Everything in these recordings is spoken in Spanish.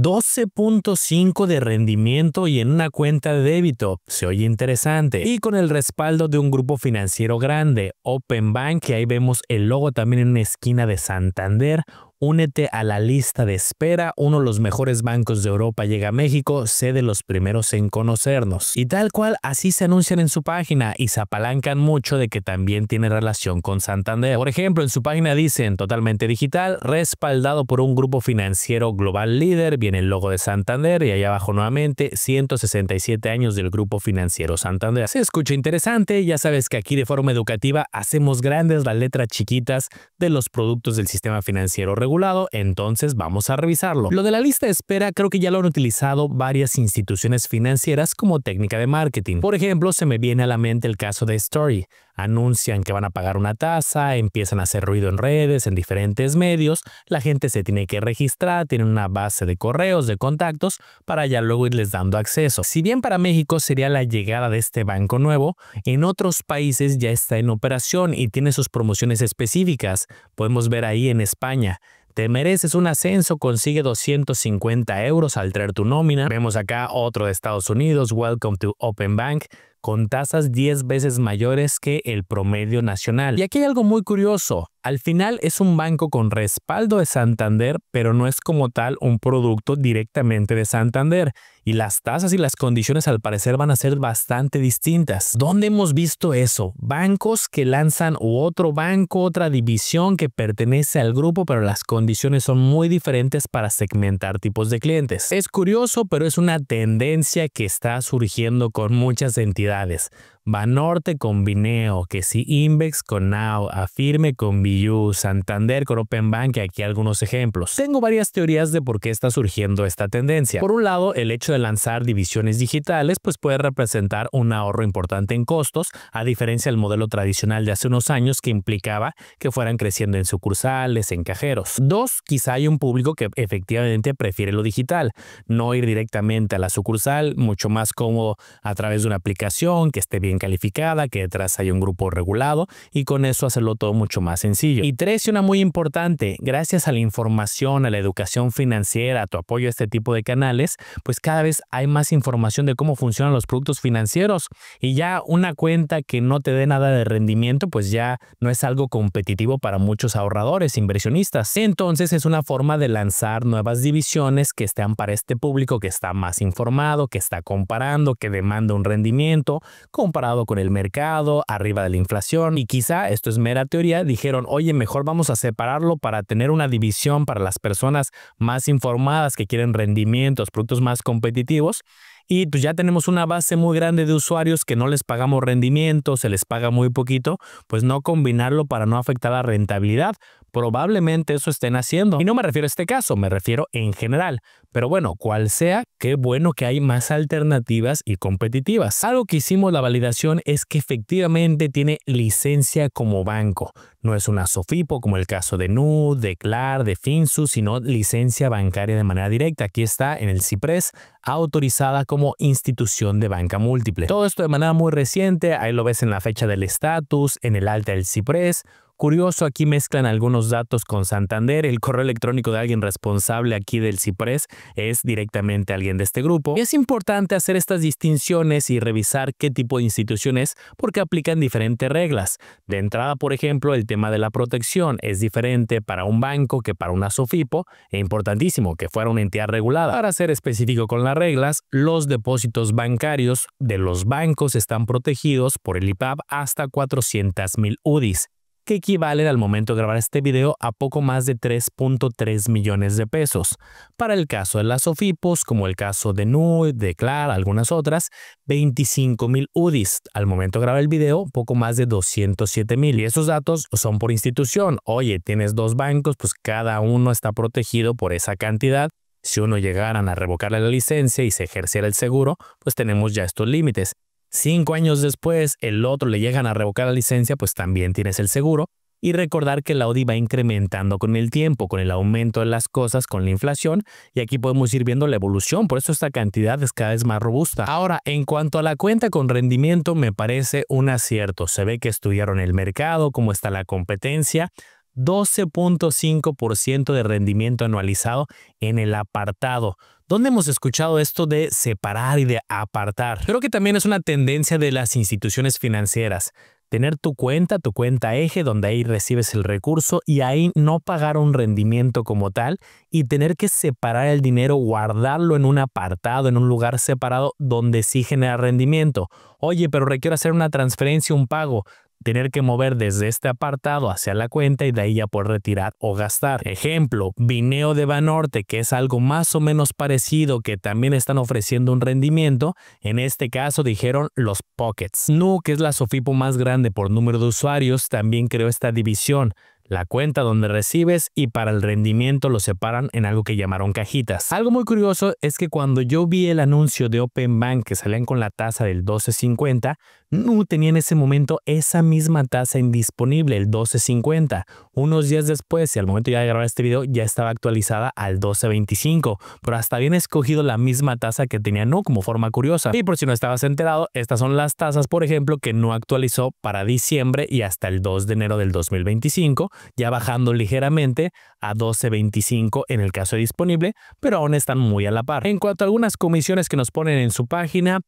12.5 de rendimiento y en una cuenta de débito, se oye interesante. Y con el respaldo de un grupo financiero grande, Open Bank, que ahí vemos el logo también en una esquina de Santander, Únete a la lista de espera, uno de los mejores bancos de Europa llega a México, sé de los primeros en conocernos. Y tal cual, así se anuncian en su página y se apalancan mucho de que también tiene relación con Santander. Por ejemplo, en su página dicen totalmente digital, respaldado por un grupo financiero global líder, viene el logo de Santander y ahí abajo nuevamente 167 años del grupo financiero Santander. Se escucha interesante, ya sabes que aquí de forma educativa hacemos grandes las letras chiquitas de los productos del sistema financiero regular entonces vamos a revisarlo. Lo de la lista de espera creo que ya lo han utilizado varias instituciones financieras como técnica de marketing. Por ejemplo, se me viene a la mente el caso de Story. Anuncian que van a pagar una tasa, empiezan a hacer ruido en redes, en diferentes medios, la gente se tiene que registrar, tiene una base de correos, de contactos, para ya luego irles dando acceso. Si bien para México sería la llegada de este banco nuevo, en otros países ya está en operación y tiene sus promociones específicas. Podemos ver ahí en España. Te mereces un ascenso, consigue 250 euros al traer tu nómina. Vemos acá otro de Estados Unidos, Welcome to Open Bank, con tasas 10 veces mayores que el promedio nacional. Y aquí hay algo muy curioso. Al final es un banco con respaldo de Santander, pero no es como tal un producto directamente de Santander, y las tasas y las condiciones al parecer van a ser bastante distintas. ¿Dónde hemos visto eso? Bancos que lanzan otro banco, otra división que pertenece al grupo, pero las condiciones son muy diferentes para segmentar tipos de clientes. Es curioso, pero es una tendencia que está surgiendo con muchas entidades. Banorte con Bineo, que si Invex con Now, Afirme con BU, Santander con Open Bank, aquí algunos ejemplos. Tengo varias teorías de por qué está surgiendo esta tendencia. Por un lado, el hecho de lanzar divisiones digitales pues puede representar un ahorro importante en costos, a diferencia del modelo tradicional de hace unos años que implicaba que fueran creciendo en sucursales, en cajeros. Dos, quizá hay un público que efectivamente prefiere lo digital, no ir directamente a la sucursal, mucho más cómodo a través de una aplicación que esté bien calificada, que detrás hay un grupo regulado y con eso hacerlo todo mucho más sencillo. Y tres, y una muy importante, gracias a la información, a la educación financiera, a tu apoyo a este tipo de canales, pues cada vez hay más información de cómo funcionan los productos financieros y ya una cuenta que no te dé nada de rendimiento, pues ya no es algo competitivo para muchos ahorradores, inversionistas. Entonces es una forma de lanzar nuevas divisiones que estén para este público que está más informado, que está comparando, que demanda un rendimiento, comparando con el mercado, arriba de la inflación y quizá, esto es mera teoría, dijeron, oye, mejor vamos a separarlo para tener una división para las personas más informadas que quieren rendimientos, productos más competitivos y pues, ya tenemos una base muy grande de usuarios que no les pagamos rendimiento, se les paga muy poquito, pues no combinarlo para no afectar la rentabilidad. Probablemente eso estén haciendo. Y no me refiero a este caso, me refiero en general. Pero bueno, cual sea, qué bueno que hay más alternativas y competitivas. Algo que hicimos la validación es que efectivamente tiene licencia como banco. No es una SOFIPO como el caso de NUD, de CLAR, de FINSU, sino licencia bancaria de manera directa. Aquí está en el CIPRES, autorizada como institución de banca múltiple. Todo esto de manera muy reciente, ahí lo ves en la fecha del estatus, en el alta del CIPRES, curioso, aquí mezclan algunos datos con Santander. El correo electrónico de alguien responsable aquí del CIPRES es directamente alguien de este grupo. es importante hacer estas distinciones y revisar qué tipo de institución es porque aplican diferentes reglas. De entrada, por ejemplo, el tema de la protección es diferente para un banco que para una SOFIPO e importantísimo que fuera una entidad regulada. Para ser específico con las reglas, los depósitos bancarios de los bancos están protegidos por el IPAB hasta 400,000 UDIs que equivalen al momento de grabar este video a poco más de 3.3 millones de pesos. Para el caso de las OFIPOS, como el caso de NUI, de CLAR, algunas otras, 25 mil UDIs. Al momento de grabar el video, poco más de 207 mil. Y esos datos son por institución. Oye, tienes dos bancos, pues cada uno está protegido por esa cantidad. Si uno llegaran a revocarle la licencia y se ejerciera el seguro, pues tenemos ya estos límites. Cinco años después, el otro le llegan a revocar la licencia, pues también tienes el seguro. Y recordar que el Audi va incrementando con el tiempo, con el aumento de las cosas, con la inflación. Y aquí podemos ir viendo la evolución, por eso esta cantidad es cada vez más robusta. Ahora, en cuanto a la cuenta con rendimiento, me parece un acierto. Se ve que estudiaron el mercado, cómo está la competencia. 12.5% de rendimiento anualizado en el apartado ¿Dónde hemos escuchado esto de separar y de apartar? Creo que también es una tendencia de las instituciones financieras. Tener tu cuenta, tu cuenta eje, donde ahí recibes el recurso y ahí no pagar un rendimiento como tal y tener que separar el dinero, guardarlo en un apartado, en un lugar separado donde sí genera rendimiento. Oye, pero requiero hacer una transferencia, un pago tener que mover desde este apartado hacia la cuenta y de ahí ya por retirar o gastar. Ejemplo, vineo de Banorte, que es algo más o menos parecido, que también están ofreciendo un rendimiento. En este caso dijeron los Pockets. Nu, que es la Sofipo más grande por número de usuarios, también creó esta división la cuenta donde recibes y para el rendimiento lo separan en algo que llamaron cajitas. Algo muy curioso es que cuando yo vi el anuncio de Open Bank que salían con la tasa del 12.50, Nu tenía en ese momento esa misma tasa indisponible, el 12.50. Unos días después, y al momento ya de grabar este video, ya estaba actualizada al 12.25, pero hasta bien escogido la misma tasa que tenía Nu como forma curiosa. Y por si no estabas enterado, estas son las tasas, por ejemplo, que no actualizó para diciembre y hasta el 2 de enero del 2025, ya bajando ligeramente a 12.25 en el caso de disponible, pero aún están muy a la par. En cuanto a algunas comisiones que nos ponen en su página,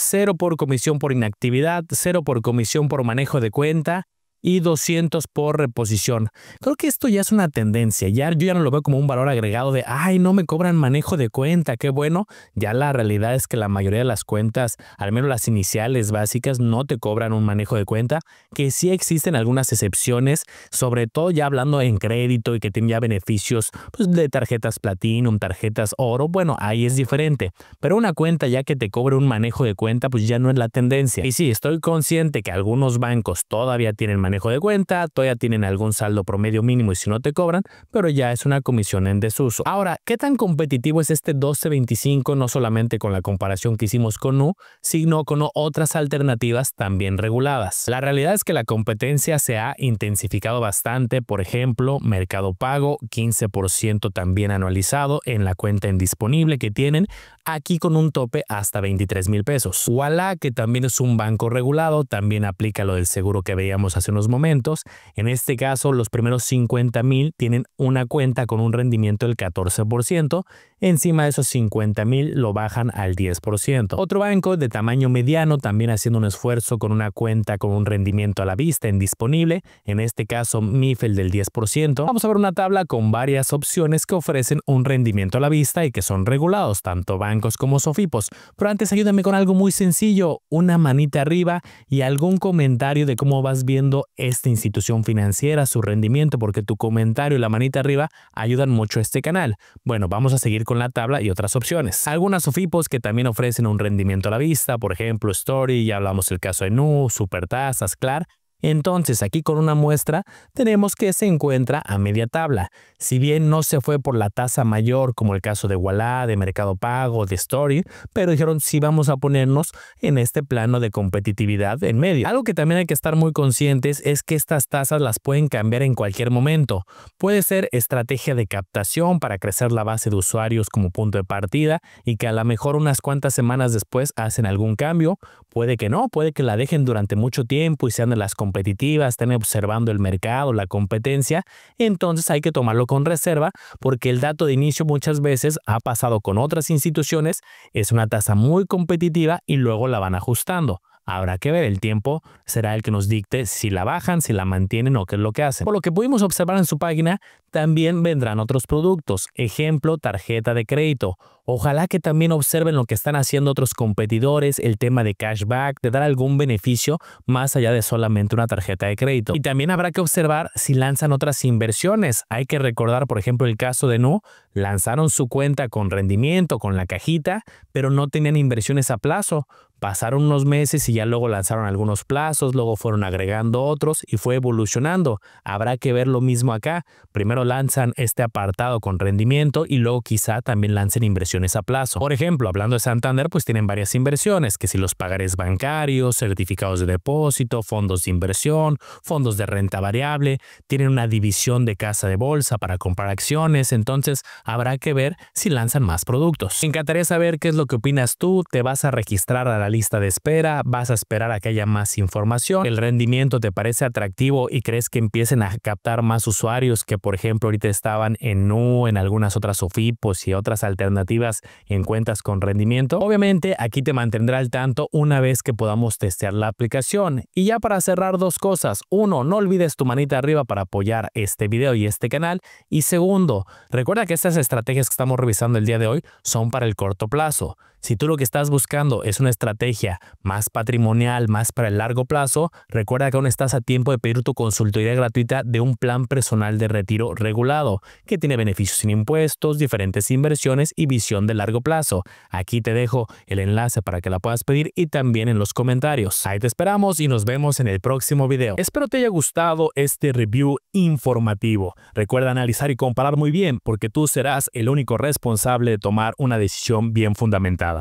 0 por comisión por inactividad, cero por comisión por manejo de cuenta y 200 por reposición. Creo que esto ya es una tendencia, ya yo ya no lo veo como un valor agregado de, ay, no me cobran manejo de cuenta, qué bueno. Ya la realidad es que la mayoría de las cuentas, al menos las iniciales básicas, no te cobran un manejo de cuenta, que sí existen algunas excepciones, sobre todo ya hablando en crédito y que tienen ya beneficios pues, de tarjetas Platinum, tarjetas Oro, bueno, ahí es diferente. Pero una cuenta ya que te cobre un manejo de cuenta, pues ya no es la tendencia. Y sí, estoy consciente que algunos bancos todavía tienen manejo manejo de cuenta, todavía tienen algún saldo promedio mínimo y si no te cobran, pero ya es una comisión en desuso. Ahora, ¿qué tan competitivo es este 1225? No solamente con la comparación que hicimos con U sino con otras alternativas también reguladas. La realidad es que la competencia se ha intensificado bastante, por ejemplo, Mercado Pago, 15% también anualizado en la cuenta indisponible que tienen, aquí con un tope hasta 23 mil pesos. Walla, que también es un banco regulado, también aplica lo del seguro que veíamos hace unos momentos. En este caso, los primeros 50 mil tienen una cuenta con un rendimiento del 14%. Encima de esos 50 mil lo bajan al 10%. Otro banco de tamaño mediano también haciendo un esfuerzo con una cuenta con un rendimiento a la vista en disponible. En este caso, MIFEL del 10%. Vamos a ver una tabla con varias opciones que ofrecen un rendimiento a la vista y que son regulados, tanto bancos como sofipos. Pero antes ayúdame con algo muy sencillo, una manita arriba y algún comentario de cómo vas viendo esta institución financiera, su rendimiento, porque tu comentario y la manita arriba ayudan mucho a este canal. Bueno, vamos a seguir con la tabla y otras opciones. Algunas ofipos que también ofrecen un rendimiento a la vista, por ejemplo, Story, ya hablamos el caso de Nu, Supertasas, Clar, entonces aquí con una muestra tenemos que se encuentra a media tabla. Si bien no se fue por la tasa mayor como el caso de Walla, de Mercado Pago, de Story, pero dijeron sí, vamos a ponernos en este plano de competitividad en medio. Algo que también hay que estar muy conscientes es que estas tasas las pueden cambiar en cualquier momento. Puede ser estrategia de captación para crecer la base de usuarios como punto de partida y que a lo mejor unas cuantas semanas después hacen algún cambio. Puede que no, puede que la dejen durante mucho tiempo y sean de las competencias competitiva, estén observando el mercado, la competencia, entonces hay que tomarlo con reserva porque el dato de inicio muchas veces ha pasado con otras instituciones, es una tasa muy competitiva y luego la van ajustando. Habrá que ver, el tiempo será el que nos dicte si la bajan, si la mantienen o qué es lo que hacen. Por lo que pudimos observar en su página, también vendrán otros productos, ejemplo, tarjeta de crédito Ojalá que también observen lo que están haciendo otros competidores, el tema de cashback, de dar algún beneficio más allá de solamente una tarjeta de crédito. Y también habrá que observar si lanzan otras inversiones. Hay que recordar, por ejemplo, el caso de Nu, lanzaron su cuenta con rendimiento, con la cajita, pero no tenían inversiones a plazo. Pasaron unos meses y ya luego lanzaron algunos plazos, luego fueron agregando otros y fue evolucionando. Habrá que ver lo mismo acá. Primero lanzan este apartado con rendimiento y luego quizá también lancen inversiones a plazo. Por ejemplo, hablando de Santander, pues tienen varias inversiones, que si los pagarés bancarios, certificados de depósito, fondos de inversión, fondos de renta variable, tienen una división de casa de bolsa para comprar acciones, entonces habrá que ver si lanzan más productos. Me encantaría saber qué es lo que opinas tú, te vas a registrar a la lista de espera, vas a esperar a que haya más información, el rendimiento te parece atractivo y crees que empiecen a captar más usuarios que por ejemplo ahorita estaban en NU, en algunas otras OFIPOS y otras alternativas en cuentas con rendimiento. Obviamente aquí te mantendrá al tanto una vez que podamos testear la aplicación. Y ya para cerrar dos cosas. Uno, no olvides tu manita arriba para apoyar este video y este canal. Y segundo, recuerda que estas estrategias que estamos revisando el día de hoy son para el corto plazo. Si tú lo que estás buscando es una estrategia más patrimonial, más para el largo plazo, recuerda que aún estás a tiempo de pedir tu consultoría gratuita de un plan personal de retiro regulado, que tiene beneficios sin impuestos, diferentes inversiones y visión de largo plazo. Aquí te dejo el enlace para que la puedas pedir y también en los comentarios. Ahí te esperamos y nos vemos en el próximo video. Espero te haya gustado este review informativo. Recuerda analizar y comparar muy bien porque tú serás el único responsable de tomar una decisión bien fundamental.